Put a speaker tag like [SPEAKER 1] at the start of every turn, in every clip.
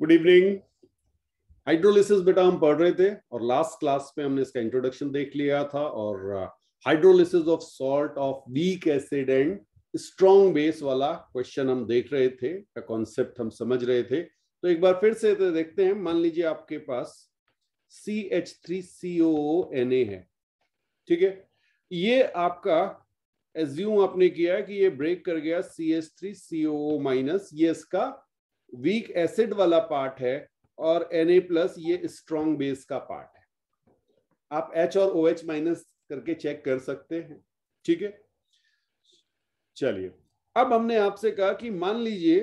[SPEAKER 1] Good evening hydrolysis बेटा हम पढ़ रहे थे और लास्ट क्लास में हमने इसका इंट्रोडक्शन देख लिया था और hydrolysis of salt of weak acid and strong base वाला क्वेश्चन हम देख रहे थे कॉन्सेप्ट हम समझ रहे थे तो एक बार फिर से तो देखते हैं मान लीजिए आपके पास C H three C O N A है ठीक है ये आपका एज्यूम आपने किया कि ये ब्रेक कर गया C H three C O minus ये इसका वीक एसिड वाला पार्ट है और एन प्लस ये स्ट्रॉन्ग बेस का पार्ट है आप एच और ओ OH माइनस करके चेक कर सकते हैं ठीक है चलिए अब हमने आपसे कहा कि मान लीजिए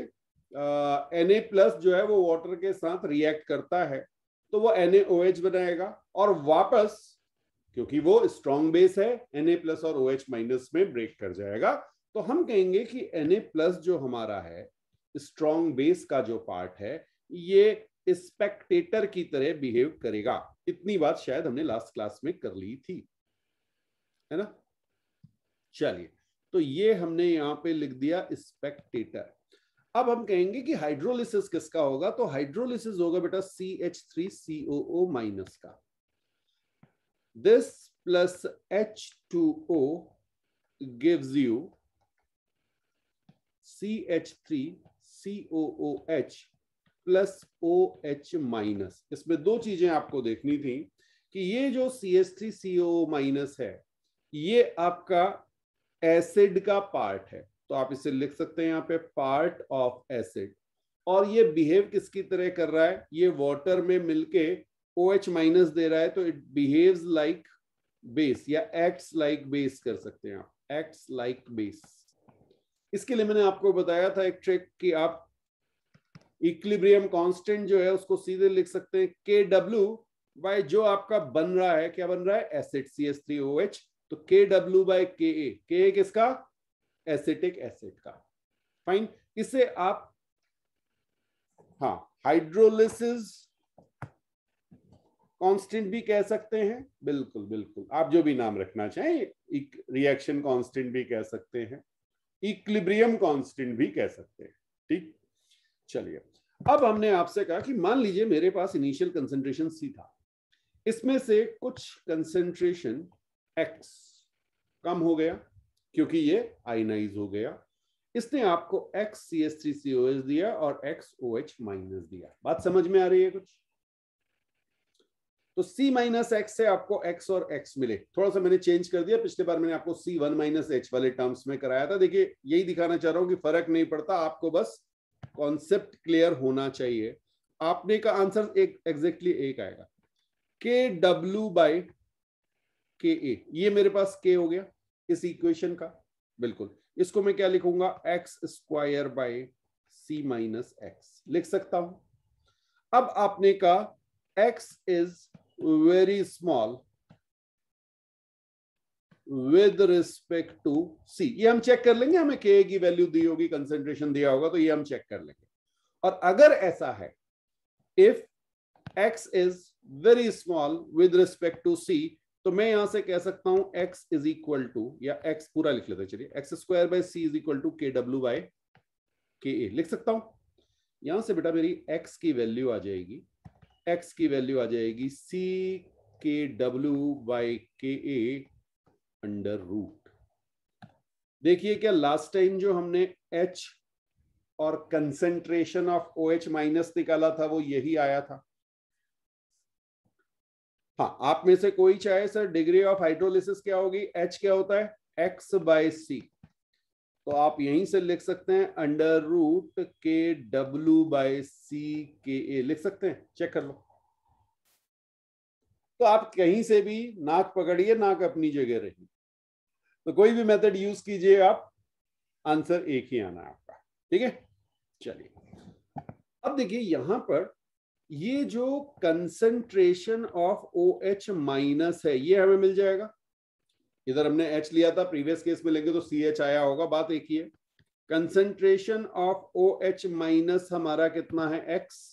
[SPEAKER 1] ए प्लस जो है वो वाटर के साथ रिएक्ट करता है तो वो एच बनाएगा और वापस क्योंकि वो स्ट्रॉन्ग बेस है एन प्लस और ओ OH माइनस में ब्रेक कर जाएगा तो हम कहेंगे कि एन प्लस जो हमारा है स्ट्रॉन्ग बेस का जो पार्ट है ये स्पेक्टेटर की तरह बिहेव करेगा इतनी बात शायद हमने लास्ट क्लास में कर ली थी है ना चलिए तो ये हमने यहां पे लिख दिया स्पेक्टेटर अब हम कहेंगे कि हाइड्रोलिसिस किसका होगा तो हाइड्रोलिसिस होगा बेटा C H three C O O minus का this plus H two O you C H three C O O H plus O H minus इसमें दो चीजें आपको देखनी थी कि ये जो C S three C O minus है ये आपका एसिड का पार्ट है तो आप इसे लिख सकते हैं यहाँ पे पार्ट ऑफ एसिड और ये बिहेव किसकी तरह कर रहा है ये वाटर में मिलके ओ एच माइनस दे रहा है तो इट बिहेव्स लाइक बेस या एक्ट्स लाइक बेस कर सकते हैं आप एक्ट्स लाइक बेस इसके लिए मैंने आपको बताया था एक ट्रिक कि आप इक्लिब्रियम कांस्टेंट जो है उसको सीधे लिख सकते हैं के डब्ल्यू बाय जो आपका बन रहा है क्या बन रहा है acid C S three O H तो K W by K A के ए किसका एसिटिक एसिड का फाइन इसे आप हाँ हाइड्रोलिसिस कांस्टेंट भी कह सकते हैं बिल्कुल बिल्कुल आप जो भी नाम रखना चाहें एक रिएक्शन कांस्टेंट भी कह सकते हैं इक्लिब्रियम कांस्टेंट भी कह सकते हैं ठीक चलिए अब हमने आपसे कहा कि मान लीजिए मेरे पास इनिशियल कंसेंट्रेशन सी था इसमें से कुछ कंसेंट्रेशन एक्स कम हो गया क्योंकि ये आइनाइज हो गया इसने आपको X C S three C O S दिया और एक्स ओ एच माइनस दिया बात समझ में आ रही है कुछ तो c माइनस एक्स से आपको x और x मिले थोड़ा सा मैंने चेंज कर दिया पिछले बार मैंने आपको c1 वन माइनस एच वाले टर्म्स में कराया था देखिए यही दिखाना चाह रहा हूं कि फर्क नहीं पड़ता आपको बस कॉन्सेप्ट क्लियर होना चाहिए आपने का आंसर एक exactly एक आएगा के डब्ल्यू बाई के ए ये मेरे पास के हो गया इस इक्वेशन का बिल्कुल इसको मैं क्या लिखूंगा X square by C minus X लिख सकता हूं अब आपने का X is very small with respect to C ये हम चेक कर लेंगे हमें के की वैल्यू दी होगी कंसेंट्रेशन दिया होगा तो ये हम चेक कर लेंगे और अगर ऐसा है if X is very small with respect to C तो मैं यहां से कह सकता हूं एक्स इज इक्वल टू या एक्स पूरा लिख लेते चलिए X square by C is equal to K W by K A लिख सकता हूं यहां से बेटा मेरी एक्स की वैल्यू आ जाएगी एक्स की वैल्यू आ जाएगी सी K W by K A under root देखिए क्या लास्ट टाइम जो हमने एच और concentration of O H minus निकाला था वो यही आया था हाँ आप में से कोई चाहे सर डिग्री ऑफ हाइड्रोलिसिस क्या होगी एच क्या होता है एक्स बाय सी तो आप यहीं से लिख सकते हैं under root K W by C K A लिख सकते हैं चेक कर लो तो आप कहीं से भी नाक पकड़िए नाक अपनी जगह रही तो कोई भी मेथड यूज कीजिए आप आंसर एक ही आना आपका ठीक है चलिए अब देखिए यहां पर ये जो concentration of O H minus है ये हमें मिल जाएगा इधर हमने एच लिया था प्रीवियस केस में लेंगे तो सी एच आया होगा बात एक ही है concentration of O H minus हमारा कितना है एक्स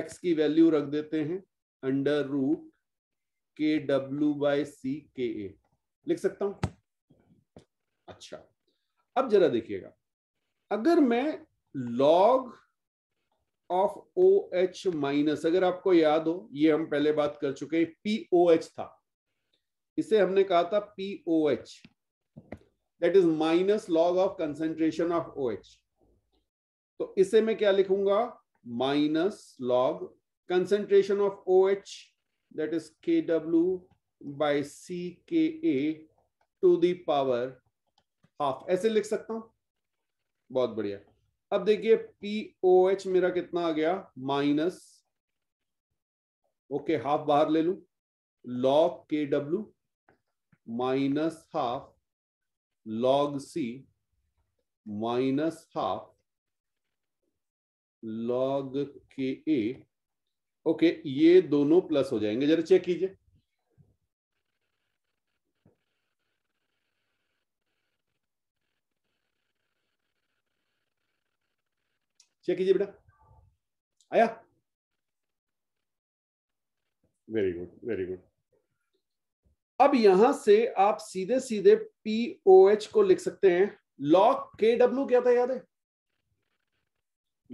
[SPEAKER 1] एक्स की वैल्यू रख देते हैं under root K W by C K A लिख सकता हूं अच्छा अब जरा देखिएगा अगर मैं log of O H minus अगर आपको याद हो ये हम पहले बात कर चुके हैं पी ओ एच था इसे हमने कहा था P O H that is minus log of concentration of O H तो इसे मैं क्या लिखूंगा minus log concentration of O H that is K W by C K A to the power half ऐसे लिख सकता हूं बहुत बढ़िया अब देखिए पी ओ एच मेरा कितना आ गया माइनस ओके हाफ बाहर ले लू log K W minus half log C minus half log के ए ओके okay, ये दोनों प्लस हो जाएंगे जरा चेक कीजिए चेक कीजिए बेटा आया वेरी गुड वेरी गुड अब यहां से आप सीधे सीधे पी ओ एच को लिख सकते हैं लॉक के डब्ल्यू क्या था याद है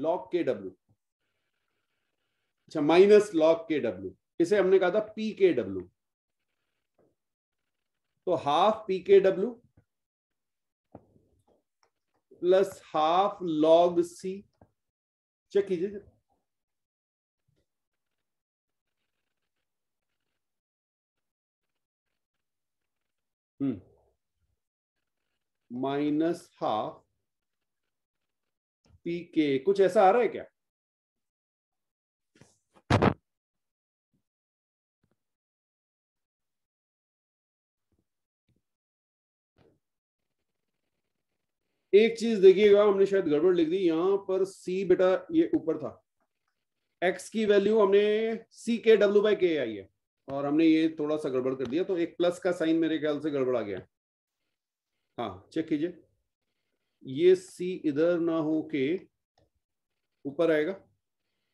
[SPEAKER 1] लॉक के डब्ल्यू अच्छा माइनस लॉक के डब्ल्यू इसे हमने कहा था पी के डब्ल्यू तो half P K W plus half log C check कीजिए माइनस हाफ पी के कुछ ऐसा आ रहा है क्या एक चीज देखिएगा हमने शायद गड़बड़ लिख दी यहां पर सी बेटा ये ऊपर था एक्स की वैल्यू हमने सी के डब्ल्यू बाई के आई है और हमने ये थोड़ा सा गड़बड़ कर दिया तो एक प्लस का साइन मेरे ख्याल से गड़बड़ा गया हाँ चेक कीजिए ये सी इधर ना हो के ऊपर आएगा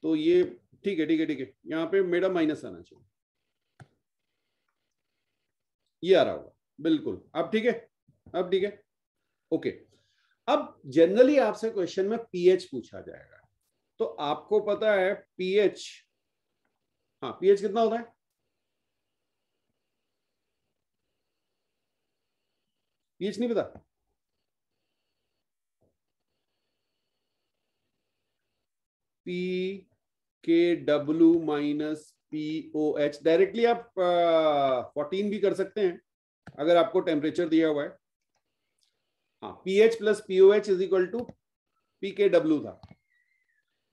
[SPEAKER 1] तो ये ठीक है ठीक है ठीक है यहाँ पे मेरा माइनस आना चाहिए ये आ रहा होगा बिल्कुल अब ठीक है अब ठीक है ओके अब जनरली आपसे क्वेश्चन में पीएच पूछा जाएगा तो आपको पता है पीएच हाँ पीएच कितना होता है एज नहीं पता P K W minus P O H directly आप फोर्टीन uh, भी कर सकते हैं अगर आपको टेम्परेचर दिया हुआ है हाँ P H plus P O H is equal to P K W था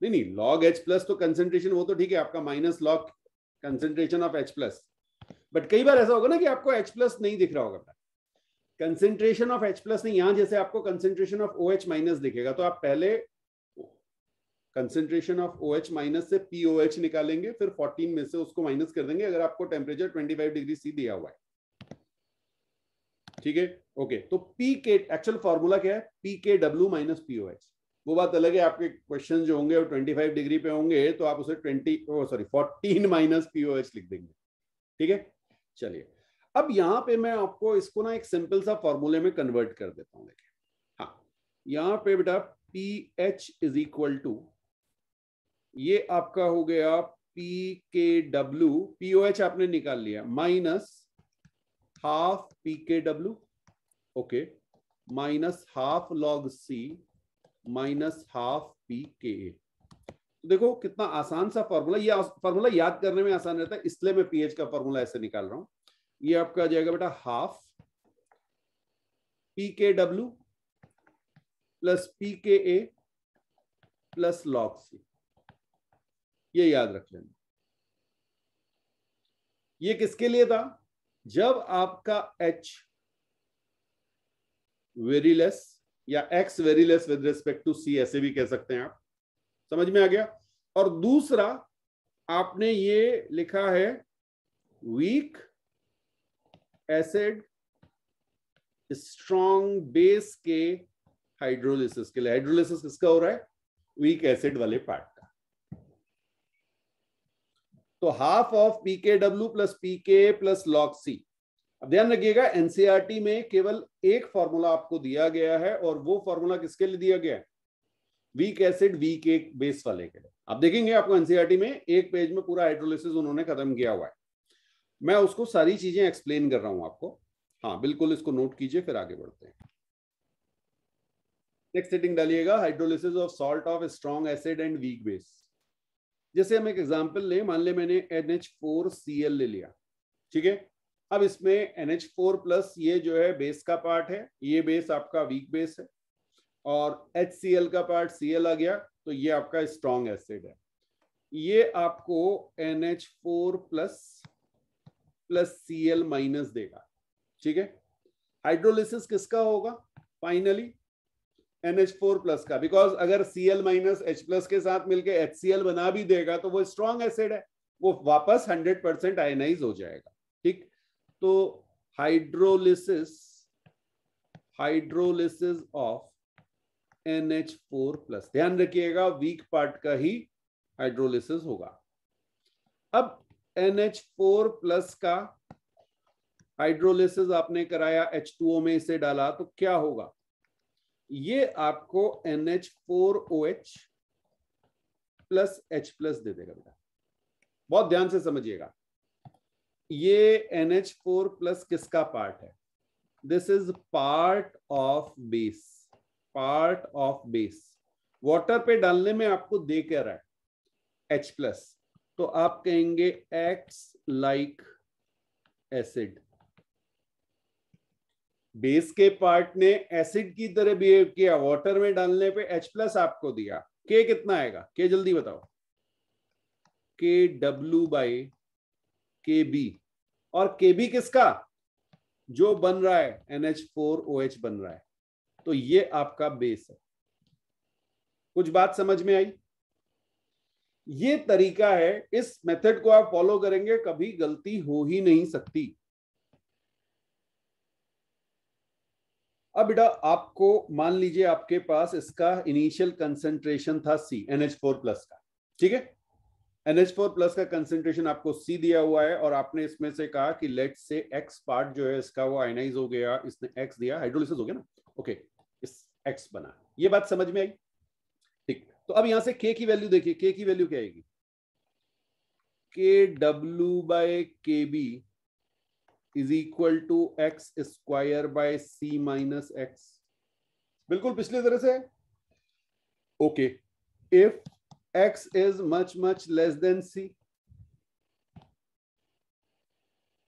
[SPEAKER 1] नहीं नहीं लॉग एच प्लस तो कंसेंट्रेशन वो तो ठीक है आपका minus log concentration of H plus but कई बार ऐसा होगा ना कि आपको एच प्लस नहीं दिख रहा होगा कंसेंट्रेशन ऑफ एच प्लस नहीं यहां जैसे आपको concentration of O H minus दिखेगा तो आप पहले concentration of O H minus से पी ओ एच निकालेंगे फिर 14 में से उसको माइनस कर देंगे अगर आपको टेम्परेचर 25 डिग्री सी दिया हुआ है ठीक है ओके तो पी के एक्चुअल फॉर्मूला क्या है P K W minus P O H वो बात अलग है आपके क्वेश्चन जो होंगे ट्वेंटी फाइव डिग्री पे होंगे तो आप उसे twenty sorry fourteen minus P O H लिख देंगे ठीक है चलिए अब यहां पे मैं आपको इसको ना एक सिंपल सा फॉर्मूले में कन्वर्ट कर देता हूं देखिए हाँ यहां पे बेटा P H is equal to ये आपका हो गया P K W PO H आपने निकाल लिया minus half P K W okay minus half log C minus half P K A देखो कितना आसान सा फॉर्मूला ये फॉर्मूला याद करने में आसान रहता है इसलिए मैं पीएच का फॉर्मूला ऐसे निकाल रहा हूं ये आपका आ जाएगा बेटा half P K W plus P K A plus log सी ये याद रख लेना ये किसके लिए था जब आपका एच वेरीलेस या X very less with respect to C ऐसे भी कह सकते हैं आप समझ में आ गया और दूसरा आपने ये लिखा है वीक एसिड स्ट्रॉन्ग बेस के हाइड्रोलिसिस के लिए हाइड्रोलिसिस किसका हो रहा है वीक एसिड वाले पार्ट का तो half of W plus P K plus C अब ध्यान रखिएगा एनसीआरटी e में केवल एक फॉर्मूला आपको दिया गया है और वो फॉर्मूला किसके लिए दिया गया है वीक एसिड वीक एक बेस वाले के लिए आप देखेंगे आपको एनसीआरटी e में एक पेज में पूरा हाइड्रोलिसिस उन्होंने खत्म किया हुआ है मैं उसको सारी चीजें एक्सप्लेन कर रहा हूं आपको हाँ बिल्कुल इसको नोट कीजिए फिर आगे बढ़ते हैं नेक्स्ट सेटिंग डालिएगा hydrolysis of salt of strong acid and weak base जैसे हम एक एग्जांपल लें मान ले मैंने N H four C L ले लिया ठीक है अब इसमें एन एच फोर प्लस ये जो है बेस का पार्ट है ये बेस आपका वीक बेस है और एच सी एल का पार्ट सी एल आ गया तो ये आपका स्ट्रॉन्ग एसिड है ये आपको N H four plus plus C L minus देगा ठीक है हाइड्रोलिसिस किसका होगा फाइनली फोर प्लस का बिकॉज अगर C L minus H plus के साथ मिलके एल बना भी देगा तो वो स्ट्रॉन्ग एसिड है वो वापस हंड्रेड परसेंट आयनाइज हो जाएगा ठीक तो hydrolysis hydrolysis of four plus ध्यान रखिएगा वीक पार्ट का ही हाइड्रोलिसिस होगा अब NH4 फोर प्लस का हाइड्रोलिसिस आपने कराया एच टू में इसे डाला तो क्या होगा ये आपको NH4OH four O H plus H plus दे देगा बेटा बहुत ध्यान से समझिएगा ये NH4 फोर प्लस किसका पार्ट है this is part of base part of base water पे डालने में आपको दे कह रहा है एच प्लस तो आप कहेंगे एक्ट्स लाइक एसिड बेस के पार्ट ने एसिड की तरह बिहेव किया वाटर में डालने पे H प्लस आपको दिया के कितना आएगा के जल्दी बताओ के डब्ल्यू बाई के बी और के बी किसका जो बन रहा है एनएच फोर ओ एच बन रहा है तो ये आपका बेस है कुछ बात समझ में आई ये तरीका है इस मेथड को आप फॉलो करेंगे कभी गलती हो ही नहीं सकती अब बेटा आपको मान लीजिए आपके पास इसका इनिशियल कंसेंट्रेशन था सी एनएच फोर प्लस का ठीक है एनएच फोर प्लस का कंसेंट्रेशन आपको सी दिया हुआ है और आपने इसमें से कहा कि लेट से एक्स पार्ट जो है इसका वो आयनाइज हो गया इसने एक्स दिया हाइड्रोलिस हो गया ना ओके इस एक्स बना ये बात समझ में आई तो अब यहां से के की वैल्यू देखिए के की वैल्यू क्या आएगी K W by K B is equal to X square by C minus X बिल्कुल पिछले तरह से okay if X is much much less than C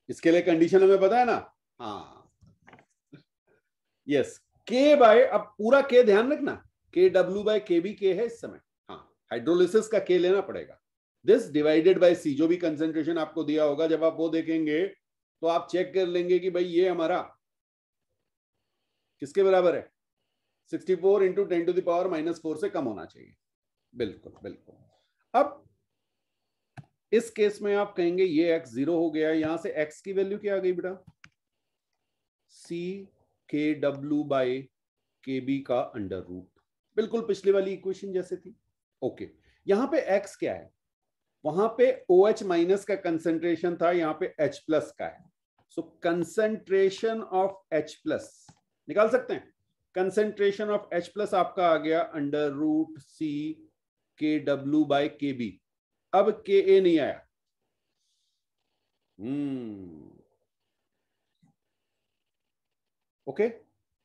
[SPEAKER 1] इसके लिए कंडीशन हमें पता है ना हाँ यस के बाय अब पूरा के ध्यान रखना के डब्ल्यू बाय के बी के है इस समय हाँ हाइड्रोलिसिस का के लेना पड़ेगा दिस डिवाइडेड बाय सी जो भी कंसेंट्रेशन आपको दिया होगा जब आप वो देखेंगे तो आप चेक कर लेंगे कि भाई ये हमारा किसके बराबर है 64 four into ten to the power minus four से कम होना चाहिए बिल्कुल बिल्कुल अब इस केस में आप कहेंगे ये एक्स जीरो हो गया यहां से एक्स की वैल्यू क्या आ गई बेटा C K W by K B का अंडर रूट बिल्कुल पिछले वाली इक्वेशन जैसे थी ओके okay. यहां पे एक्स क्या है वहां पे ओ एच माइनस का कंसेंट्रेशन था यहां पे एच प्लस का है so concentration of H plus निकाल सकते हैं कंसेंट्रेशन ऑफ एच प्लस आपका आ गया under root C K W by K B अब के ए नहीं आया हम्म hmm. Okay okay?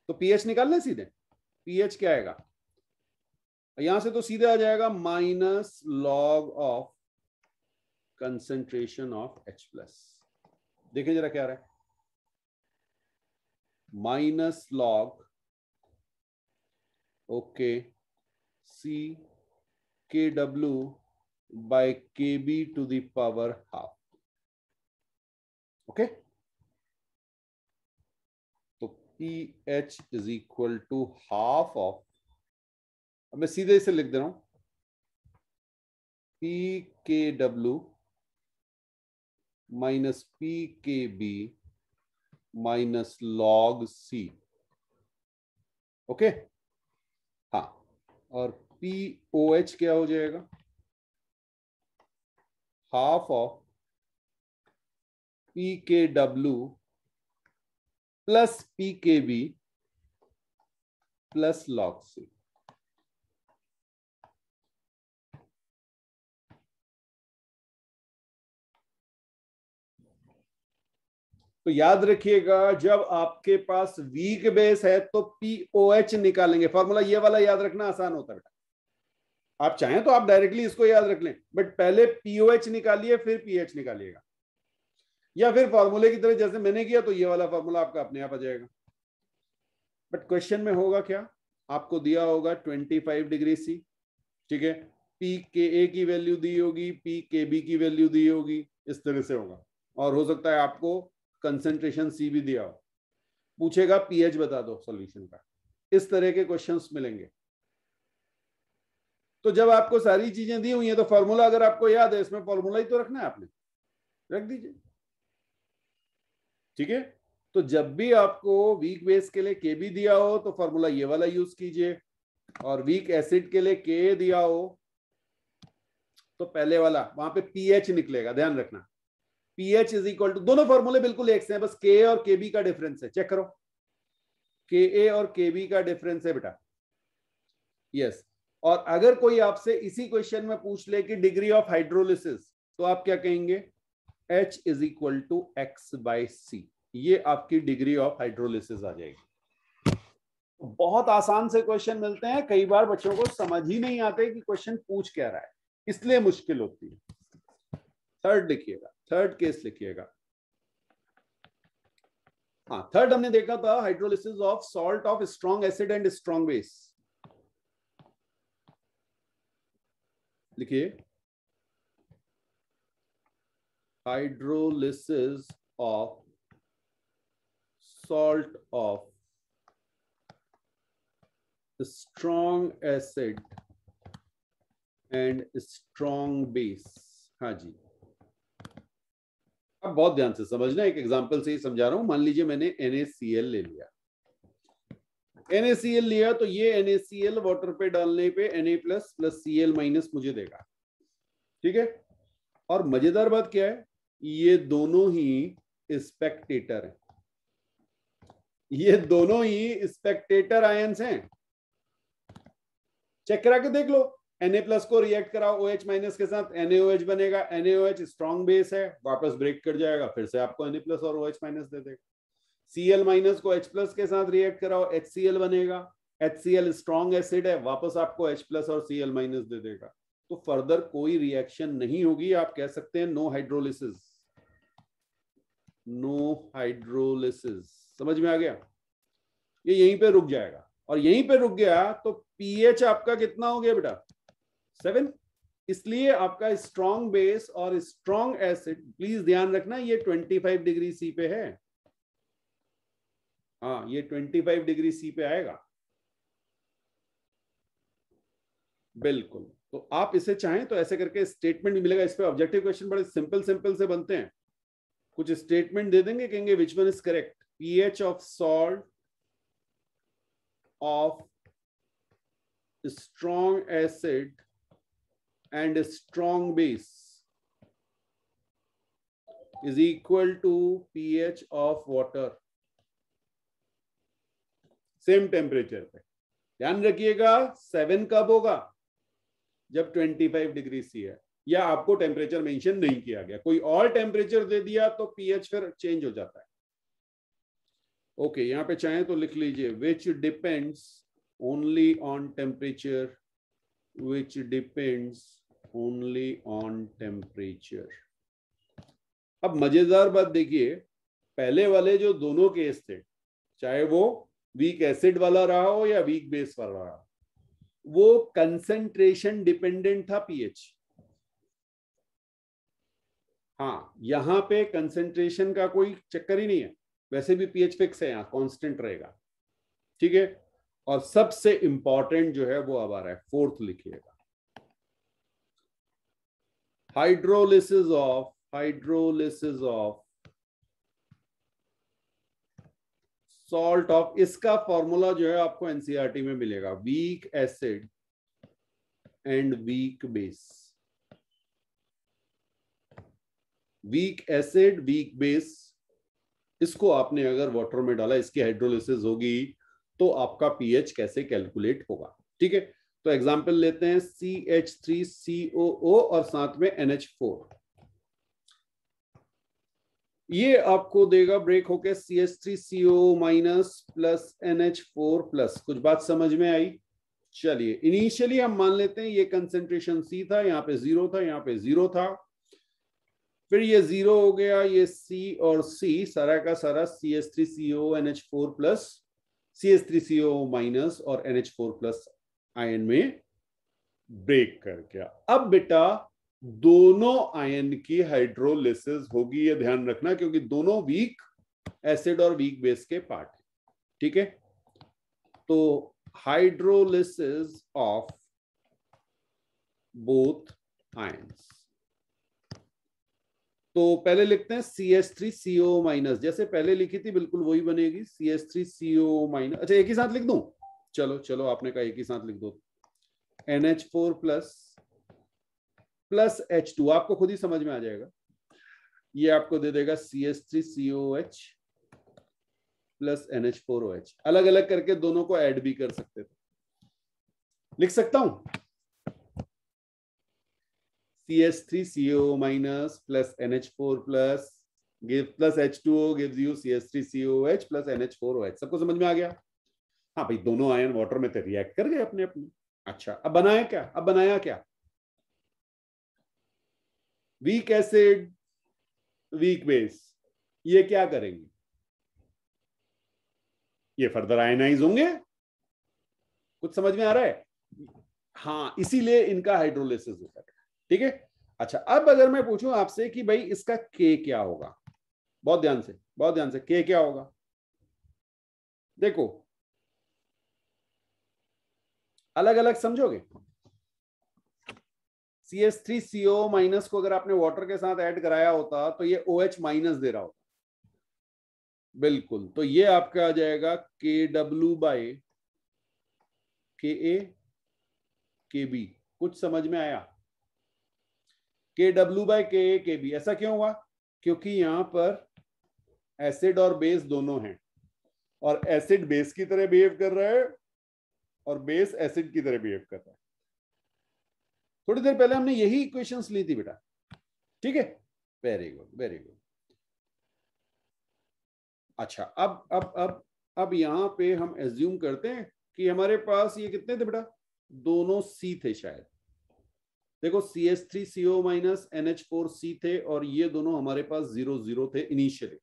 [SPEAKER 1] तो पीएच निकाल लें सीधे पीएच क्या आएगा यहां से तो सीधे आ जाएगा minus log of concentration of H plus देखें जरा क्या रहा है minus log okay C K W by K B to the power half okay तो P H is equal to half of अब मैं सीधे इसे लिख दे रहा हूं P K W minus P K B minus log C okay हाँ और पी ओ एच क्या हो जाएगा half of P K W plus P K B plus log C तो याद रखिएगा जब आपके पास वीक बेस है तो पीओएच निकालेंगे फॉर्मूला ये वाला याद रखना आसान होता है आप चाहें तो आप डायरेक्टली इसको याद रख लें बट पहले पीओएच निकालिए फिर पीएच निकालिएगा या फिर फॉर्मूले की तरह जैसे मैंने किया तो ये वाला फॉर्मूला आपका अपने आप आ जाएगा बट क्वेश्चन में होगा क्या आपको दिया होगा ट्वेंटी फाइव डिग्री सी ठीक है पी के ए की वैल्यू दी होगी पी के बी की वैल्यू दी होगी इस तरह से होगा और हो सकता है आपको कंसेंट्रेशन सी भी दिया हो पूछेगा पीएच बता दो सॉल्यूशन का इस तरह के क्वेश्चंस मिलेंगे तो जब आपको सारी चीजें दी हुई हैं तो फॉर्मूला अगर आपको याद है इसमें फॉर्मूला ही तो रखना है आपने रख दीजिए ठीक है तो जब भी आपको वीक बेस के लिए के भी दिया हो तो फॉर्मूला ये वाला यूज कीजिए और वीक एसिड के लिए के दिया हो तो पहले वाला वहां पे पीएच निकलेगा ध्यान रखना पीएच इज इक्वल टू दोनों फॉर्मूले बिल्कुल एक से हैं बस के और के बी का डिफरेंस है चेक करो के ए और के बी का डिफरेंस है बेटा यस yes. और अगर कोई आपसे इसी क्वेश्चन में पूछ ले कि डिग्री ऑफ हाइड्रोलिसिस तो आप क्या कहेंगे H is equal to X by C ये आपकी डिग्री ऑफ हाइड्रोलिसिस आ जाएगी तो बहुत आसान से क्वेश्चन मिलते हैं कई बार बच्चों को समझ ही नहीं आते कि क्वेश्चन पूछ क्या रहा है इसलिए मुश्किल होती है थर्ड लिखिएगा थर्ड केस लिखिएगा हाँ थर्ड हमने देखा था hydrolysis of salt of strong acid and strong base लिखिए hydrolysis of salt of strong acid and strong base हाँ जी अब बहुत ध्यान से समझना एक एग्जाम्पल से ही समझा रहा हूं मान लीजिए मैंने एनएसीएल ले लिया एनएसीएल लिया तो ये एनएसीएल वाटर पे डालने पे Na plus plus C minus मुझे देगा ठीक है और मजेदार बात क्या है ये दोनों ही स्पेक्टेटर हैं ये दोनों ही स्पेक्टेटर आयंस हैं चेक करा के देख लो एनए प्लस को रिएक्ट कराओ ओ OH माइनस के साथ एनएओएच बनेगा एनएओएच स्ट्रॉन्ग बेस है वापस ब्रेक कर जाएगा फिर से आपको एनए प्लस और ओ OH माइनस दे देगा सीएल माइनस को एच प्लस के साथ रिएक्ट कराओ एचसीएल बनेगा एच एचसीएल स्ट्रॉन्ग एसिड है वापस आपको एच प्लस और सीएल माइनस दे देगा तो फर्दर कोई रिएक्शन नहीं होगी आप कह सकते हैं नो हाइड्रोलिसिस नो हाइड्रोलिसिस समझ में आ गया ये यहीं पे रुक जाएगा और यहीं पे रुक गया तो पीएच आपका कितना हो गया बेटा सेवन इसलिए आपका स्ट्रॉन्ग बेस और स्ट्रॉन्ग एसिड प्लीज ध्यान रखना ये 25 डिग्री सी पे है हाँ ये 25 डिग्री सी पे आएगा बिल्कुल तो आप इसे चाहें तो ऐसे करके स्टेटमेंट मिलेगा इस पर ऑब्जेक्टिव क्वेश्चन बड़े सिंपल सिंपल से बनते हैं कुछ स्टेटमेंट दे देंगे कहेंगे which one is correct P H of salt of strong acid and a strong base is equal to pH of water. Same temperature पे ध्यान रखिएगा सेवन कब होगा जब ट्वेंटी फाइव डिग्री सी है या आपको टेम्परेचर मेंशन नहीं किया गया कोई और टेम्परेचर दे दिया तो पीएच फिर चेंज हो जाता है ओके okay, यहां पे चाहे तो लिख लीजिए which depends only on temperature which depends only on temperature अब मजेदार बात देखिए पहले वाले जो दोनों केस थे चाहे वो वीक एसिड वाला रहा हो या वीक बेस वाला रहा वो कंसेंट्रेशन डिपेंडेंट था पीएच हाँ यहां पे कंसेंट्रेशन का कोई चक्कर ही नहीं है वैसे भी पीएच फिक्स है यहाँ कांस्टेंट रहेगा ठीक है और सबसे इंपॉर्टेंट जो है वो अब आ रहा है फोर्थ लिखिएगा hydrolysis of hydrolysis of salt of इसका फॉर्मूला जो है आपको एनसीआरटी e में मिलेगा weak acid and weak base weak acid weak base इसको आपने अगर वाटर में डाला इसकी हाइड्रोलिसिस होगी तो आपका पीएच कैसे कैलकुलेट होगा ठीक है तो एग्जाम्पल लेते हैं सी एच थ्री सी ओ ओ और साथ में एन एच फोर ये आपको देगा ब्रेक होके C H three C O minus plus N H four plus कुछ बात समझ में आई चलिए इनिशियली हम मान लेते हैं ये कंसेंट्रेशन सी था यहाँ पे जीरो था यहाँ पे जीरो था फिर ये जीरो हो गया ये सी और सी सारा का सारा C S three C O N H four plus C S three C O minus और N H four plus ion में ब्रेक कर गया अब बेटा दोनों आयन की हाइड्रोलिसिस होगी ये ध्यान रखना क्योंकि दोनों वीक एसिड और वीक बेस के पार्ट है ठीक है तो हाइड्रोलिसिस ऑफ बोथ आयंस तो पहले लिखते हैं C S three C O minus जैसे पहले लिखी थी बिल्कुल वही बनेगी C S three C O minus अच्छा एक ही साथ लिख दू चलो चलो आपने कहा एक ही साथ लिख दो N H four plus plus H two आपको खुद ही समझ में आ जाएगा ये आपको दे देगा C S three C O H plus N H four O H अलग अलग करके दोनों को ऐड भी कर सकते थे लिख सकता हूं CH3CO minus plus NH4 C give plus H2O gives you CH3COH plus NH4OH सबको समझ में आ गया हाँ भाई दोनों आयन वाटर में तो रिएक्ट कर गए अपने अपने अच्छा अब बनाया क्या अब बनाया क्या वीक एसिड वीक बेस ये क्या करेंगे ये फर्दर आयनाइज होंगे कुछ समझ में आ रहा है हाँ इसीलिए इनका हाइड्रोलिसिस होता है ठीक है अच्छा अब अगर मैं पूछूं आपसे कि भाई इसका के क्या होगा बहुत ध्यान से बहुत ध्यान से के क्या होगा देखो अलग अलग समझोगे C S three C O minus को अगर आपने वाटर के साथ ऐड कराया होता तो ये ओ एच माइनस दे रहा होता बिल्कुल तो ये आपका आ जाएगा के W by K A K B कुछ समझ में आया के W by K A K B ऐसा क्यों हुआ क्योंकि यहां पर एसिड और बेस दोनों हैं और एसिड बेस की तरह बिहेव कर रहा है और बेस एसिड की तरह बिहेव करता है थोड़ी देर पहले हमने यही इक्वेशन ली थी बेटा ठीक है वेरी गुड वेरी गुड अच्छा अब अब अब अब यहां पे हम एज्यूम करते हैं कि हमारे पास ये कितने थे बेटा दोनों सी थे शायद देखो C S three C O minus N H four C थे और ये दोनों हमारे पास जीरो जीरो थे इनिशियली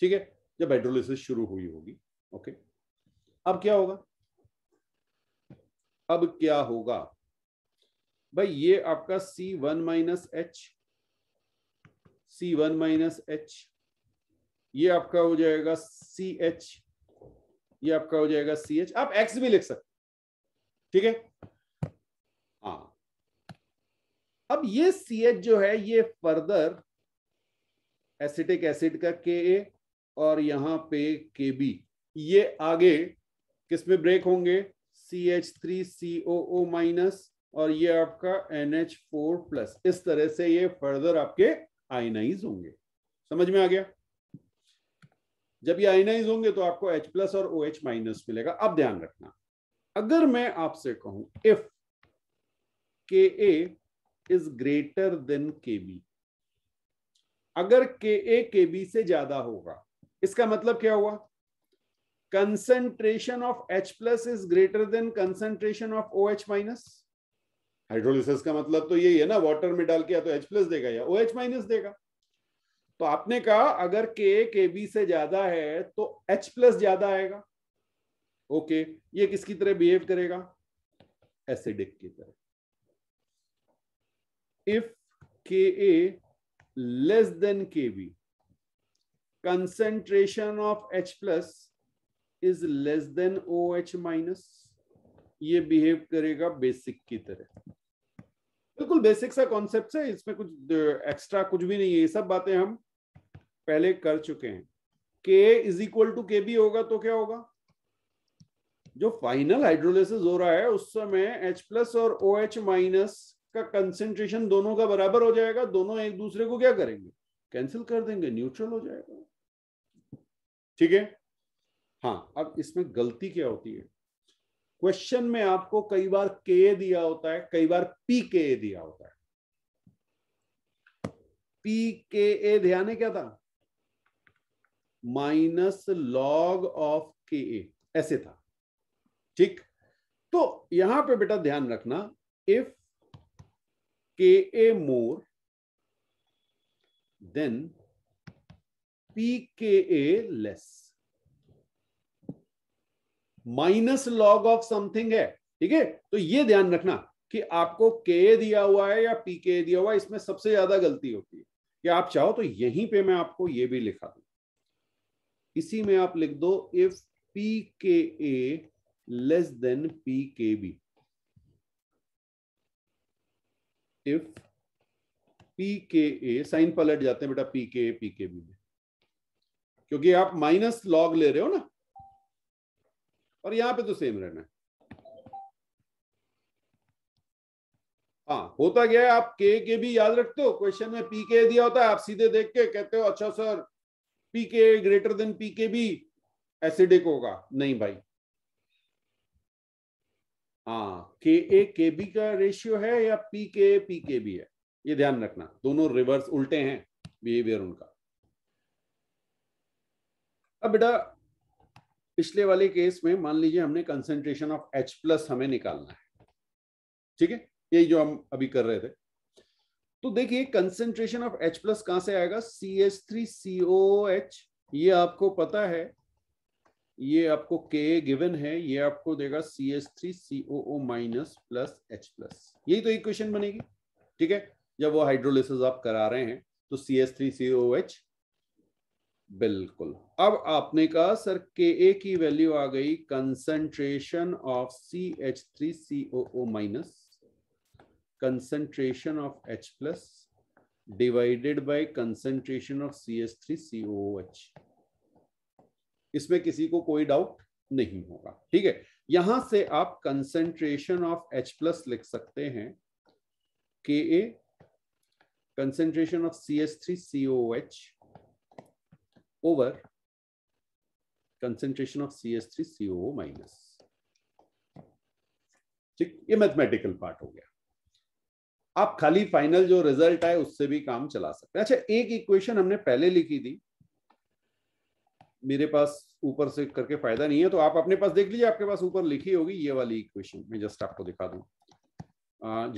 [SPEAKER 1] ठीक है जब हाइड्रोलिस शुरू हुई होगी ओके अब क्या होगा अब क्या होगा भाई ये आपका C one minus H C one minus H ये आपका हो जाएगा सी एच ये आपका हो जाएगा सी एच आप एक्स भी लिख सकते ठीक है हाँ अब ये सी एच जो है ये फर्दर एसिटिक एसिड का के ए और यहां पे के बी ये आगे किसमें ब्रेक होंगे C H three C O O minus और ये आपका एन एच फोर प्लस इस तरह से ये फर्दर आपके आयनाइज होंगे समझ में आ गया जब ये आयनाइज होंगे तो आपको H प्लस और ओ OH माइनस मिलेगा अब ध्यान रखना अगर मैं आपसे कहूं if K A is greater than K B अगर के ए के बी से ज्यादा होगा इसका मतलब क्या हुआ concentration of H plus is greater than concentration of OH minus hydrolysis का मतलब तो यही है ना वाटर में डाल के या तो H प्लस देगा या OH माइनस देगा तो आपने कहा अगर K KB से ज्यादा है तो H प्लस ज्यादा आएगा ओके okay, ये किसकी तरह बिहेव करेगा एसिडिक की तरह if K A less than K B concentration of H plus is less than O H minus ये बिहेव करेगा बेसिक की तरह बिल्कुल बेसिक सा कॉन्सेप्ट है इसमें कुछ एक्स्ट्रा uh, कुछ भी नहीं है ये सब बातें हम पहले कर चुके हैं K is equal to K B होगा तो क्या होगा जो फाइनल हाइड्रोलिसिस हो रहा है उस समय H प्लस और ओ एच माइनस का कंसेंट्रेशन दोनों का बराबर हो जाएगा दोनों एक दूसरे को क्या करेंगे कैंसिल कर देंगे न्यूट्रल हो जाएगा ठीक है हाँ अब इसमें गलती क्या होती है क्वेश्चन में आपको कई बार के दिया होता है कई बार पी के ए दिया होता है पी के ए ध्यान क्या था माइनस लॉग ऑफ के ए ऐसे था ठीक तो यहां पे बेटा ध्यान रखना if K A more than P K A less minus log of something है ठीक है तो ये ध्यान रखना कि आपको के दिया हुआ है या पी के दिया हुआ है इसमें सबसे ज्यादा गलती होती है कि आप चाहो तो यहीं पे मैं आपको ये भी लिखा दू इसी में आप लिख दो if P K A less than P K B if P K A sign पलट जाते हैं बेटा P K A P K B में क्योंकि आप माइनस लॉग ले रहे हो ना और यहां पे तो सेम रहना है हाँ होता क्या है आप के के भी याद रखते हो क्वेश्चन में पी के दिया होता है आप सीधे देख के कहते हो अच्छा sir P K greater than P K भी एसिडिक होगा नहीं भाई हाँ के ए के बी का रेशियो है या पी के पी के भी है ये ध्यान रखना दोनों रिवर्स उल्टे हैं बिहेवियर उनका अब बेटा पिछले वाले केस में मान लीजिए हमने कंसेंट्रेशन ऑफ एच प्लस हमें निकालना है ठीक है यही जो हम अभी कर रहे थे तो देखिए कंसेंट्रेशन ऑफ एच प्लस कहां से आएगा C H three C O H ये आपको पता है ये आपको के गिवन है ये आपको देगा C H three C O O minus plus H plus यही तो इक्वेशन बनेगी ठीक है जब वो हाइड्रोलिस आप करा रहे हैं तो C H three C O H बिल्कुल अब आपने कहा सर के ए की वैल्यू आ गई concentration of C H three C O O minus concentration of H plus divided by concentration of C H three C O H इसमें किसी को कोई डाउट नहीं होगा ठीक है यहां से आप कंसंट्रेशन ऑफ एच प्लस लिख सकते हैं K A concentration of C H three C O H over concentration of CS3COO minus. ठीक ये मैथमेटिकल पार्ट हो गया आप खाली फाइनल जो रिजल्ट आए उससे भी काम चला सकते हैं अच्छा एक इक्वेशन हमने पहले लिखी थी मेरे पास ऊपर से करके फायदा नहीं है तो आप अपने पास देख लीजिए आपके पास ऊपर लिखी होगी ये वाली इक्वेशन मैं जस्ट आपको दिखा दू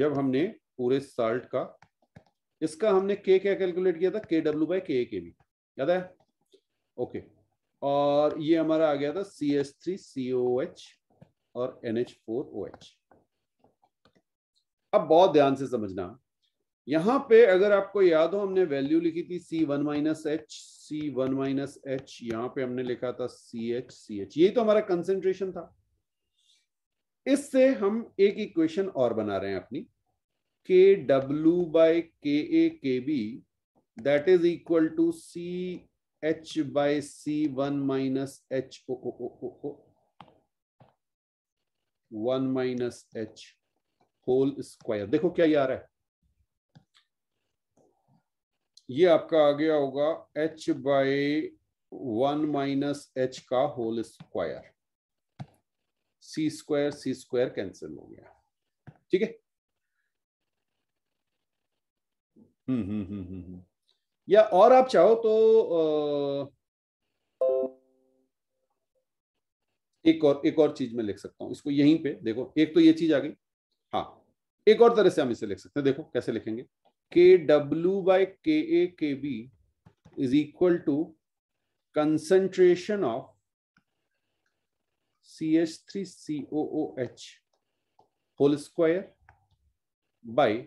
[SPEAKER 1] जब हमने पूरे साल्ट का इसका हमने के क्या कैलकुलेट किया था के W by K A K B याद है ओके और ये हमारा आ गया था C S three C O H और N H four O H अब बहुत ध्यान से समझना यहां पे अगर आपको याद हो हमने वैल्यू लिखी थी C one minus H C one minus H यहां पे हमने लिखा था सी एच सी एच यही तो हमारा कंसेंट्रेशन था इससे हम एक इक्वेशन और बना रहे हैं अपनी के W by K A K B that is equal to C H by C1 minus H. Oh, oh, oh, 1 minus H whole square देखो क्या यार है ये आपका आ गया होगा H by one minus H का whole square C square C square cancel हो गया ठीक है हम्म हम्म हम्म हम्म, हम्म। या और आप चाहो तो एक और एक और चीज में लिख सकता हूं इसको यहीं पे देखो एक तो ये चीज आ गई हाँ एक और तरह से हम इसे लिख सकते हैं देखो कैसे लिखेंगे के W by K A K B is equal to concentration of C H three C O H whole square by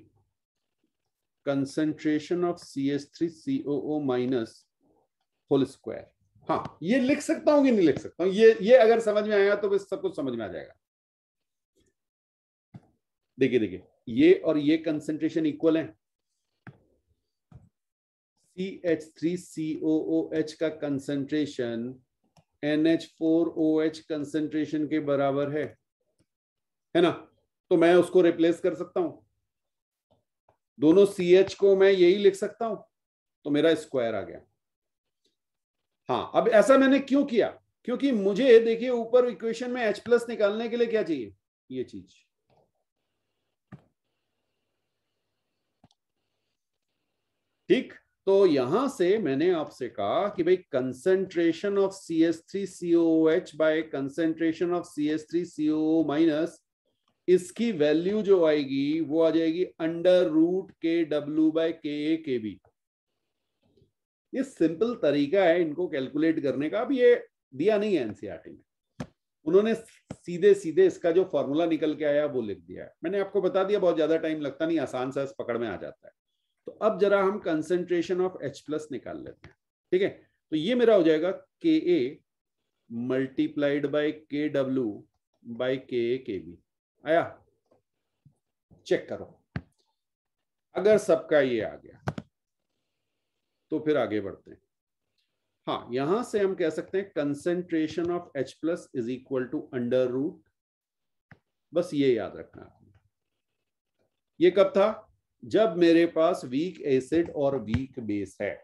[SPEAKER 1] concentration of C S three C O O minus whole square हाँ ये लिख सकता हूं कि नहीं लिख सकता हूं ये ये अगर समझ में आएगा तो सब कुछ समझ में आ जाएगा देखिए देखिए ये और ये कंसेंट्रेशन इक्वल है C H three C O O H का concentration N H four O H concentration के बराबर है है ना तो मैं उसको रिप्लेस कर सकता हूं दोनों सी एच को मैं यही लिख सकता हूं तो मेरा स्क्वायर आ गया हाँ अब ऐसा मैंने क्यों किया क्योंकि मुझे देखिए ऊपर इक्वेशन में एच प्लस निकालने के लिए क्या चाहिए ये चीज ठीक तो यहां से मैंने आपसे कहा कि भाई concentration of C S three C O H by concentration of C S three C O minus इसकी वैल्यू जो आएगी वो आ जाएगी under root K W by K A K B ये सिंपल तरीका है इनको कैलकुलेट करने का अब ये दिया नहीं है एनसीआरटी e में उन्होंने सीधे सीधे इसका जो फॉर्मूला निकल के आया वो लिख दिया है मैंने आपको बता दिया बहुत ज्यादा टाइम लगता नहीं आसान सा पकड़ में आ जाता है तो अब जरा हम कंसेंट्रेशन ऑफ एच प्लस निकाल लेते हैं ठीक है तो ये मेरा हो जाएगा K A multiplied by K W by K A K B आया चेक करो अगर सबका ये आ गया तो फिर आगे बढ़ते हैं हाँ यहां से हम कह सकते हैं concentration of H plus is equal to under root बस ये याद रखना आपने ये कब था जब मेरे पास वीक एसिड और वीक बेस है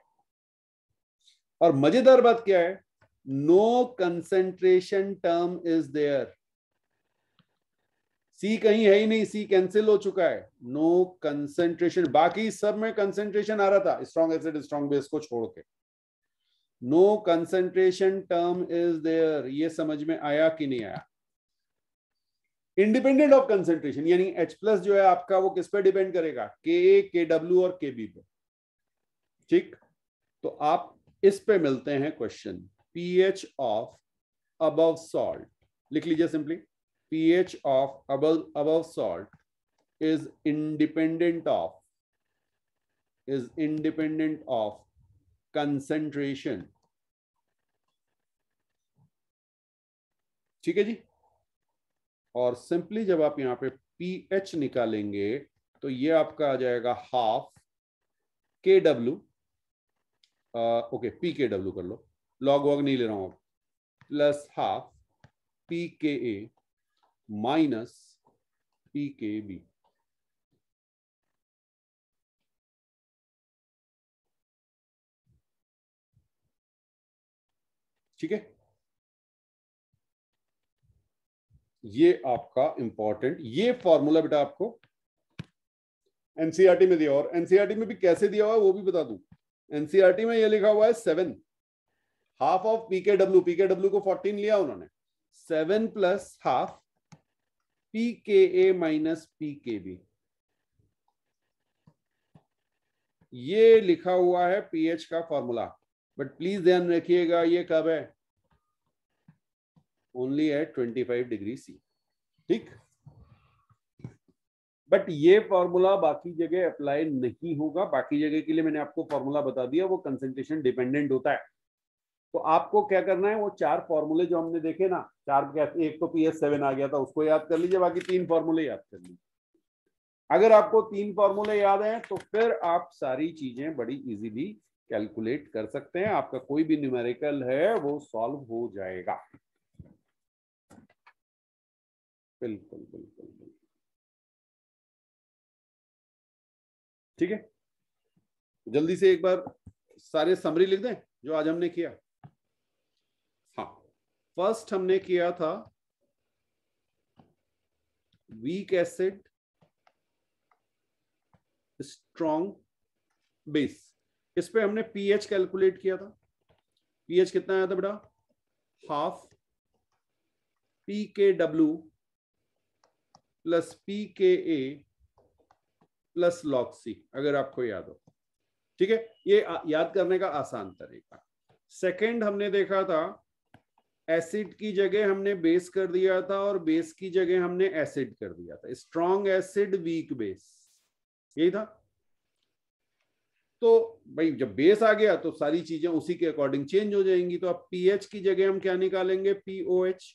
[SPEAKER 1] और मजेदार बात क्या है no concentration term is there C कहीं है ही नहीं सी कैंसिल हो चुका है नो कंसेंट्रेशन बाकी सब में कंसेंट्रेशन आ रहा था स्ट्रॉन्ग एसिड स्ट्रॉन्ग बेस को छोड़ के no concentration term is there ये समझ में आया कि नहीं आया इंडिपेंडेंट ऑफ कंसेंट्रेशन यानी H प्लस जो है आपका वो किस पे डिपेंड करेगा के के डब्ल्यू और के बी पे ठीक तो आप इस पे मिलते हैं question pH of above salt लिख लीजिए simply pH of above, above salt is independent of is independent of concentration ठीक है जी और सिंपली जब आप यहां पे एच निकालेंगे तो ये आपका आ जाएगा half K W okay P K W कर लो लॉग वॉग नहीं ले रहा हूं plus half P K A minus के बी ठीक है ये आपका इंपॉर्टेंट ये फॉर्मूला बेटा आपको एनसीआरटी e में दिया और एनसीआरटी e में भी कैसे दिया हुआ है वो भी बता दू एनसीआरटी e में ये लिखा हुआ है seven half of PKW PKW को फोर्टीन लिया उन्होंने seven plus half P K A minus P K B ये लिखा हुआ है पीएच का फॉर्मूला बट प्लीज ध्यान रखिएगा ये कब है ओनली है 25 डिग्री सी ठीक बट ये फॉर्मूला बाकी जगह अप्लाई नहीं होगा बाकी जगह के लिए मैंने आपको फॉर्मूला बता दिया वो कंसेंट्रेशन डिपेंडेंट होता है तो आपको क्या करना है वो चार फॉर्मूले जो हमने देखे ना चार एक तो पी एस सेवन आ गया था उसको याद कर लीजिए बाकी तीन फॉर्मूले याद कर लीजिए अगर आपको तीन फॉर्मूले याद हैं तो फिर आप सारी चीजें बड़ी इजीली कैलकुलेट कर सकते हैं आपका कोई भी न्यूमेरिकल है वो सॉल्व हो जाएगा बिल्कुल बिल्कुल ठीक है जल्दी से एक बार सारे समरी लिख दें जो आज हमने किया फर्स्ट हमने किया था वीक एसिड स्ट्रॉन्ग बेस इस पे हमने पीएच कैलकुलेट किया था पीएच कितना आया था बेटा half P K W plus P K A plus लॉक्सी अगर आपको याद हो ठीक है ये याद करने का आसान तरीका सेकंड हमने देखा था एसिड की जगह हमने बेस कर दिया था और बेस की जगह हमने एसिड कर दिया था स्ट्रॉन्ग एसिड वीक बेस यही था तो भाई जब बेस आ गया तो सारी चीजें उसी के अकॉर्डिंग चेंज हो जाएंगी तो अब पीएच की जगह हम क्या निकालेंगे पीओएच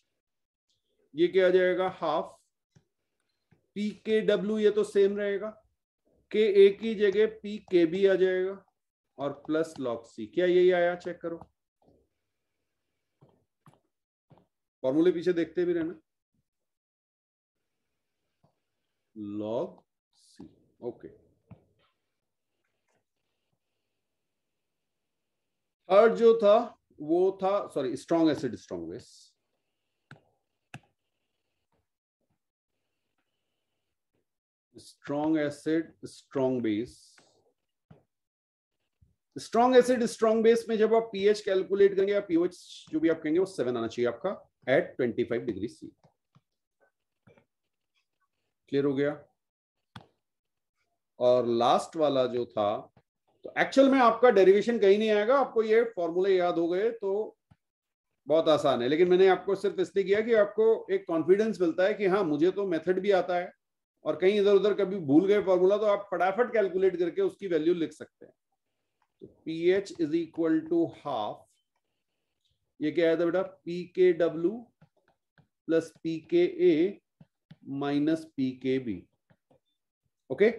[SPEAKER 1] ये क्या आ जाएगा हाफ पी के डब्ल्यू ये तो सेम रहेगा के ए की जगह पी के बी आ जाएगा और प्लस लॉक सी क्या यही आया चेक करो फॉर्मूले पीछे देखते भी रहना लॉग सी ओके थर्ड जो था वो था sorry strong acid strong base strong acid strong base strong acid strong base में जब आप पीएच कैलकुलेट करेंगे या पीओएच जो भी आप कहेंगे वो सेवन आना चाहिए आपका एट 25 डिग्री सी क्लियर हो गया और लास्ट वाला जो था तो एक्चुअल में आपका डेरिवेशन कहीं नहीं आएगा आपको ये फॉर्मूले याद हो गए तो बहुत आसान है लेकिन मैंने आपको सिर्फ इसलिए किया कि आपको एक कॉन्फिडेंस मिलता है कि हाँ मुझे तो मेथड भी आता है और कहीं इधर उधर कभी भूल गए फॉर्मूला तो आप फटाफट कैलकुलेट करके उसकी वैल्यू लिख सकते हैं P H is equal to half ये क्या आया था बेटा P K W plus P K A minus P K B okay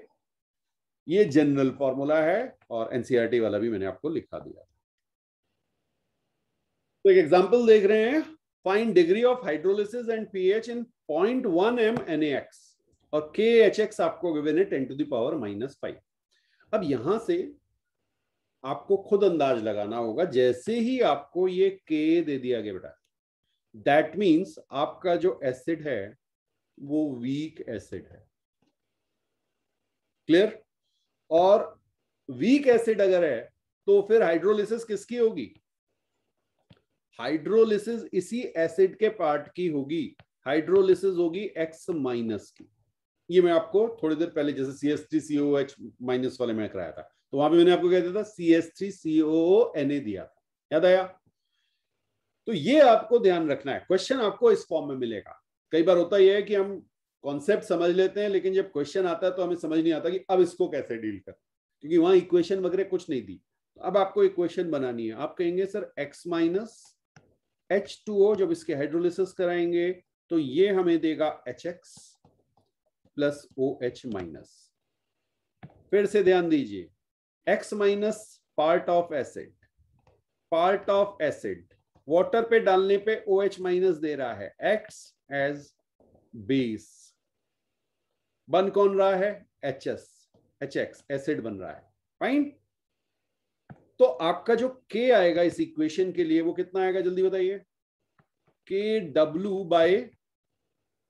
[SPEAKER 1] ये जनरल फॉर्मूला है और एनसीईआरटी e वाला भी मैंने आपको लिखा दिया तो एक एग्जांपल देख रहे हैं find degree of hydrolysis and pH in point one M N और के एच एक्स आपको गिवन है ten to the power minus five अब यहां से आपको खुद अंदाज लगाना होगा जैसे ही आपको ये के दे दिया गया बेटा दैट मीन्स आपका जो एसिड है वो वीक एसिड है क्लियर और वीक एसिड अगर है तो फिर हाइड्रोलिसिस किसकी होगी हाइड्रोलिसिस इसी एसिड के पार्ट की होगी हाइड्रोलिसिस होगी एक्स माइनस की ये मैं आपको थोड़ी देर पहले जैसे C S T C O H minus वाले में कराया था तो वहां पे मैंने आपको क्या दिया था C S three C O N A दिया था याद आया तो ये आपको ध्यान रखना है क्वेश्चन आपको इस फॉर्म में मिलेगा कई बार होता यह है कि हम कॉन्सेप्ट समझ लेते हैं लेकिन जब क्वेश्चन आता है तो हमें समझ नहीं आता कि अब इसको कैसे डील कर क्योंकि वहां इक्वेशन वगैरह कुछ नहीं दी तो अब आपको इक्वेशन बनानी है आप कहेंगे sir X minus H two O जब इसके हाइड्रोलिसिस कराएंगे तो ये हमें देगा H X plus O H minus फिर से ध्यान दीजिए X minus part of acid part of acid water पे डालने पे ओ एच माइनस दे रहा है एक्स एज बेस बन कौन रहा है H S H X acid बन रहा है फाइन तो आपका जो के आएगा इस इक्वेशन के लिए वो कितना आएगा जल्दी बताइए के डब्ल्यू बाय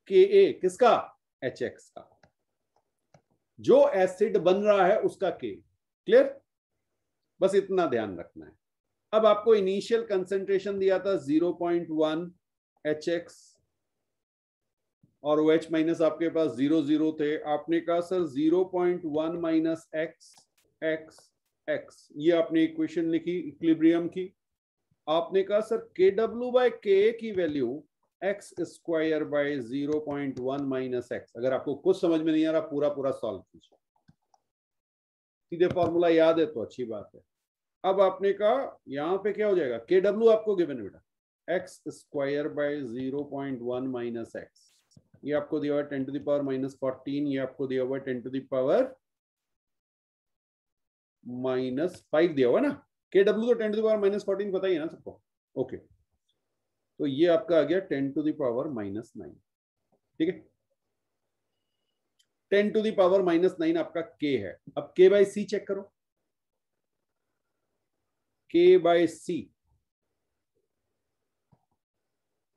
[SPEAKER 1] के ए किसका एच एक्स का जो एसिड बन रहा है उसका के क्लियर बस इतना ध्यान रखना है अब आपको इनिशियल कंसेंट्रेशन दिया था 0.1 पॉइंट और ओ एच माइनस आपके पास जीरो जीरो थे आपने कहा sir zero point one minus X X X ये आपने इक्वेशन लिखी इक्लिब्रियम की आपने कहा सर के डब्ल्यू बाई के की value X square by zero point one minus X अगर आपको कुछ समझ में नहीं आ रहा पूरा पूरा सॉल्व कीजिए सीधे फॉर्मूला याद है तो अच्छी बात है अब आपने कहा यहाँ पे क्या हो जाएगा के डब्ल्यू आपको गिवन बेटा X square by zero point one minus X ये आपको दिया हुआ ten to the power minus fourteen ये आपको दिया हुआ ten to the power minus five दिया हुआ ना के डब्ल्यू तो ten to the power minus fourteen पता ही है ना सबको ओके तो ये आपका आ गया ten to the power minus nine ठीक है ten to the power minus nine आपका के है अब के बाय सी चेक करो K by C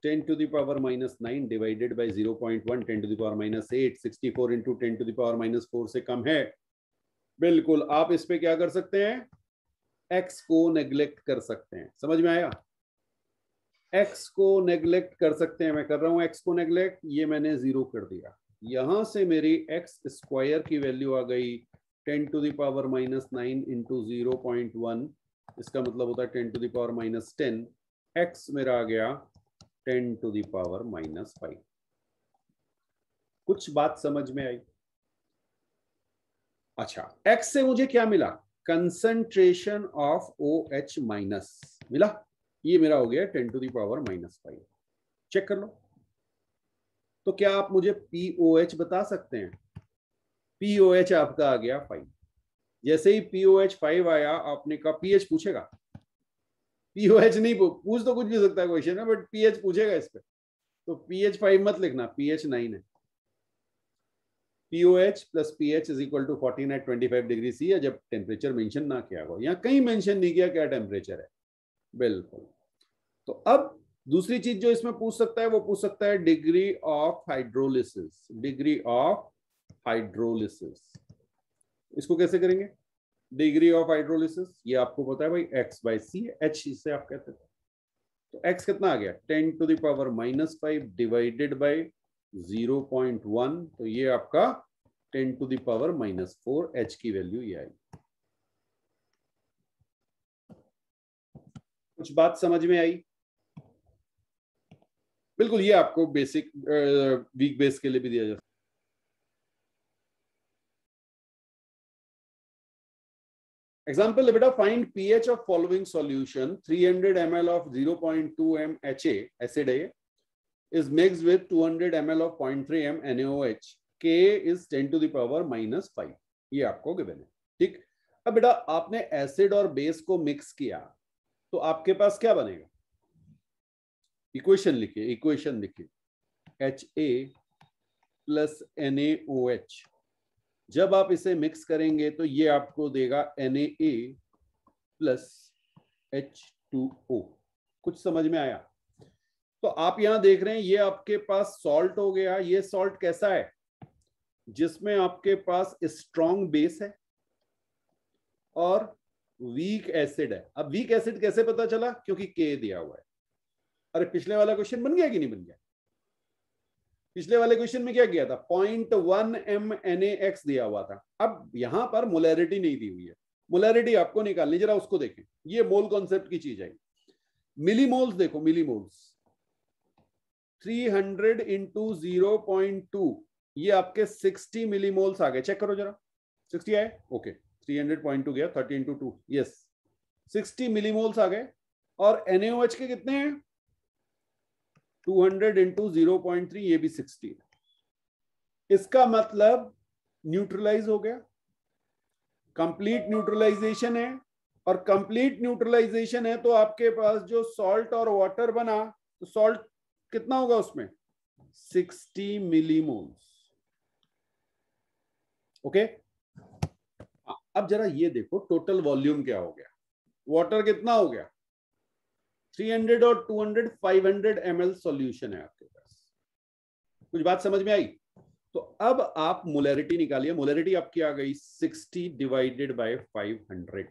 [SPEAKER 1] ten to the power minus nine divided by zero point one ten to the power minus eight sixty four into ten to the power minus four से कम है बिल्कुल आप इस पे क्या कर सकते हैं x को नेग्लेक्ट कर सकते हैं समझ में आया x को नेग्लेक्ट कर सकते हैं मैं कर रहा हूं x को नेग्लेक्ट ये मैंने जीरो कर दिया यहां से मेरी एक्स स्क्वायर की वैल्यू आ गई ten to the power minus nine into zero point one इसका मतलब होता है ten to the power minus ten X मेरा आ गया ten to the power minus five कुछ बात समझ में आई अच्छा एक्स से मुझे क्या मिला concentration of O H minus मिला ये मेरा हो गया ten to the power minus five check कर लो तो क्या आप मुझे पीओएच बता सकते हैं पीओएच आपका आ गया फाइव जैसे ही पीओएच फाइव आया आपने कहा पीएच पूछेगा पीओएच नहीं पूछ तो कुछ भी सकता है क्वेश्चन है बट पीएच पूछेगा इस पर तो पीएच फाइव मत लिखना पीएच नाइन है pOH plus pH is equal to fourteen at twenty five degree C है जब टेम्परेचर मेंशन ना किया हो यहाँ कहीं मेंशन नहीं किया क्या टेम्परेचर है बिल्कुल तो अब दूसरी चीज जो इसमें पूछ सकता है वो पूछ सकता है degree of hydrolysis degree of hydrolysis इसको कैसे करेंगे डिग्री ऑफ हाइड्रोलिसिस ये आपको पता है भाई एक्स बाई सी एच इसे आप कहते हैं तो एक्स कितना आ गया ten to the power minus five divided by zero point one तो ये आपका ten to the power minus four H की वैल्यू ये आई कुछ बात समझ में आई बिल्कुल ये आपको बेसिक वीक बेस के लिए भी दिया जा सकता Example, Lebeda, find pH of following solution, 300 ml of 0.2 m HA, acid A, is mixed with 200 ml of 0.3 m NaOH. K is 10 to the power minus 5. ये आपको गिवन है ठीक अब बेटा आपने एसिड और बेस को मिक्स किया तो आपके पास क्या बनेगा इक्वेशन लिखिए इक्वेशन लिखिए H A plus N H जब आप इसे मिक्स करेंगे तो ये आपको देगा N A plus H two O कुछ समझ में आया तो आप यहां देख रहे हैं ये आपके पास सॉल्ट हो गया ये सॉल्ट कैसा है जिसमें आपके पास स्ट्रॉन्ग बेस है और वीक एसिड है अब वीक एसिड कैसे पता चला क्योंकि के दिया हुआ है अरे पिछले वाला क्वेश्चन बन गया कि नहीं बन गया पिछले वाले क्वेश्चन में क्या किया था point one M N A X दिया हुआ था अब यहां पर मोलैरिटी नहीं दी हुई है मोलैरिटी आपको निकालनी जरा उसको देखें ये मोल कॉन्सेप्ट की चीज है मिली मोल्स देखो millimoles three hundred into zero point two ये आपके सिक्सटी मिली मोल्स आ गए चेक करो जरा सिक्सटी आए okay three hundred point two गया thirty into two yes sixty millimoles आ गए और एनएओएच के कितने हैं two hundred into zero point three ये भी सिक्सटी इसका मतलब न्यूट्रलाइज हो गया कंप्लीट न्यूट्रलाइजेशन है और कंप्लीट न्यूट्रलाइजेशन है तो आपके पास जो सॉल्ट और वाटर बना तो सॉल्ट कितना होगा उसमें 60 मिलीमोल्स ओके अब जरा ये देखो टोटल वॉल्यूम क्या हो गया वाटर कितना हो गया 300 और 200 500 ml सॉल्यूशन है आपके पास कुछ बात समझ में आई तो अब आप मोलैरिटी निकालिए मोलैरिटी आपकी आ गई 60 डिवाइडेड बाय 500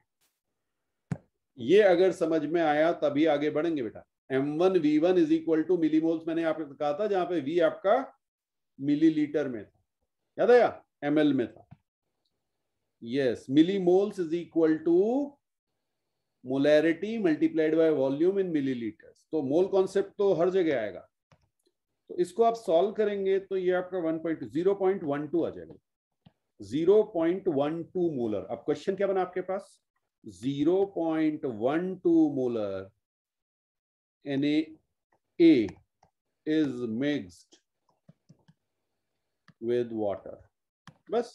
[SPEAKER 1] ये अगर समझ में आया तभी आगे बढ़ेंगे बेटा M1 one V one is equal to millimoles मैंने आपको कहा था जहां पे V आपका मिलीलीटर में था याद आया एमएल में था yes millimoles is equal to molarity multiplied by volume in millilitres तो मोल कॉन्सेप्ट तो हर जगह आएगा तो इसको आप सॉल्व करेंगे तो ये आपका 1.0.12 आ जाएगा टू मोलर अब क्वेश्चन क्या बना आपके पास 0.12 molar A is mixed with water बस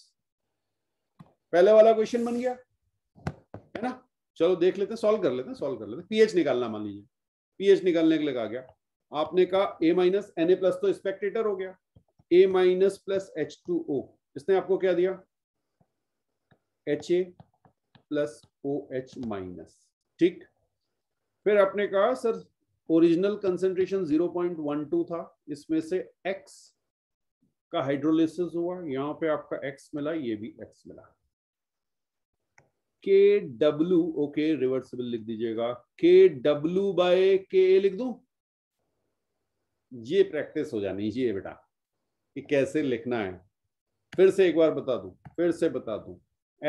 [SPEAKER 1] पहले वाला क्वेश्चन बन गया है ना चलो देख लेते हैं सॉल्व कर लेते हैं सॉल्व कर लेते हैं पीएच निकालना मान लीजिए पीएच निकालने के लिए कहा गया आपने कहा A minus N A plus तो स्पेक्टेटर हो गया A minus plus H two O इसने आपको क्या दिया H A plus O H minus ठीक फिर आपने कहा sir original concentration zero point one two था इसमें से एक्स का हाइड्रोलिस हुआ यहाँ पे आपका एक्स मिला ये भी एक्स मिला के डब्ल्यू ओके रिवर्सिबल लिख दीजिएगा के डब्ल्यू बाय के ए लिख दू ये प्रैक्टिस हो जानी चाहिए बेटा कि कैसे लिखना है फिर से एक बार बता दू फिर से बता दू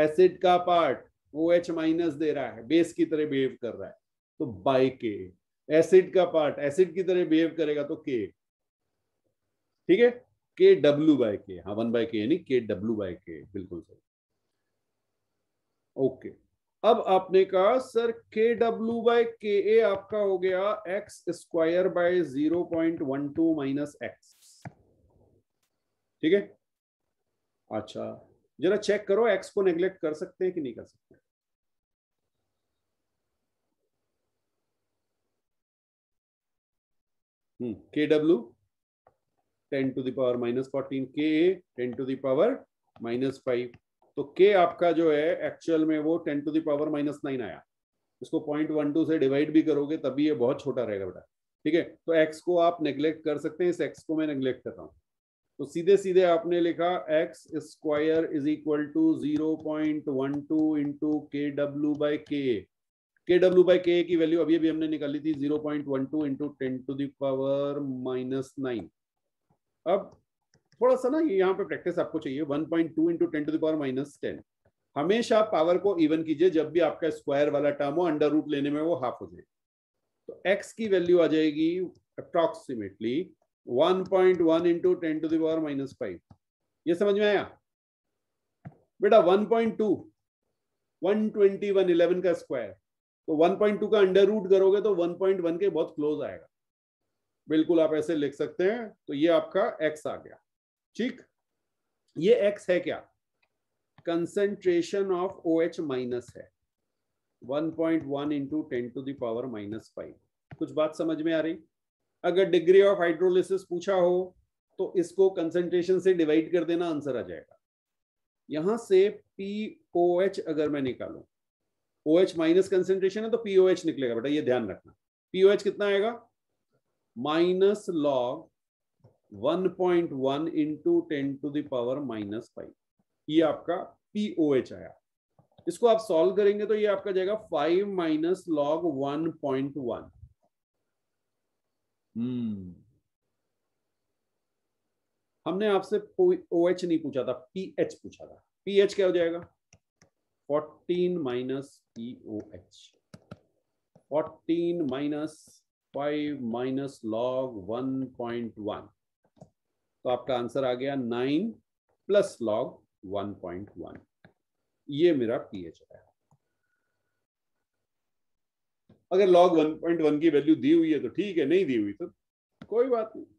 [SPEAKER 1] एसिड का पार्ट ओ एच माइनस दे रहा है बेस की तरह बिहेव कर रहा है तो बाय के एसिड का पार्ट एसिड की तरह बिहेव करेगा तो के ठीक है के डब्ल्यू बाय के हाँ वन बाय के यानी के डब्ल्यू बाय के बिल्कुल सही ओके अब आपने कहा सर के डब्ल्यू बाय के ए आपका हो गया X square by zero point one two minus X ठीक है अच्छा जरा चेक करो एक्स को नेग्लेक्ट कर सकते हैं कि नहीं कर सकते K W hmm, ten to the power minus fourteen के ten to the power minus five तो के आपका जो है एक्चुअल में वो ten to the power minus nine आया इसको पॉइंट वन टू से डिवाइड भी करोगे तभी ये बहुत छोटा रहेगा बेटा ठीक है तो एक्स को आप नेग्लेक्ट कर सकते हैं इस एक्स को मैं नेग्लेक्ट करता रहा हूँ तो सीधे सीधे आपने लिखा X square is equal to zero point one two into K W by K K W by K की वैल्यू अभी अभी हमने निकाली थी zero point one two into ten to the power minus nine अब थोड़ा सा ना ये यहाँ पे प्रैक्टिस आपको चाहिए 1.2 point two into ten to the power minus ten हमेशा पावर को इवन कीजिए जब भी आपका स्क्वायर वाला टर्म हो अंडर रूट लेने में वो हाफ हो जाए तो एक्स की वैल्यू आ जाएगी approximately 1.1 point one into ten to the power minus five ये समझ में आया बेटा 1.2 121 11 का स्क्वायर तो 1.2 का अंडर रूट करोगे तो 1.1 के बहुत क्लोज आएगा बिल्कुल आप ऐसे लिख सकते हैं तो ये आपका एक्स आ गया ठीक ये एक्स है क्या concentration of O H minus है 1.1 point one into ten to the power minus five कुछ बात समझ में आ रही अगर डिग्री ऑफ हाइड्रोलिसिस पूछा हो तो इसको कंसेंट्रेशन से डिवाइड कर देना आंसर आ जाएगा यहां से पी ओ एच अगर मैं निकालू ओ एच माइनस कंसेंट्रेशन है तो पीओ एच निकलेगा बेटा ये ध्यान रखना पीओ एच कितना आएगा minus log 1.1 into ten to the power minus five ये आपका एच आया इसको आप सॉल्व करेंगे तो ये आपका जाएगा five minus log one point one हमने आपसे ओ एच नहीं पूछा था पी एच पूछा था पी एच क्या हो जाएगा fourteen minus P O H fourteen minus five minus log one point one तो आपका आंसर आ गया nine plus log one point one ये मेरा पीएच आया अगर लॉग वन पॉइंट वन की वैल्यू दी हुई है तो ठीक है नहीं दी हुई तो कोई बात नहीं